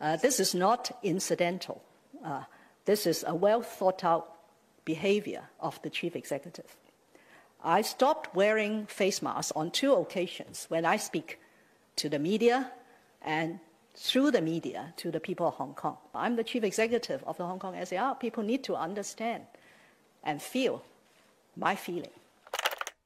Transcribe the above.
Uh, this is not incidental. Uh, this is a well thought out behavior of the chief executive. I stopped wearing face masks on two occasions when I speak to the media and through the media to the people of Hong Kong. I'm the chief executive of the Hong Kong SAR. People need to understand and feel my feeling.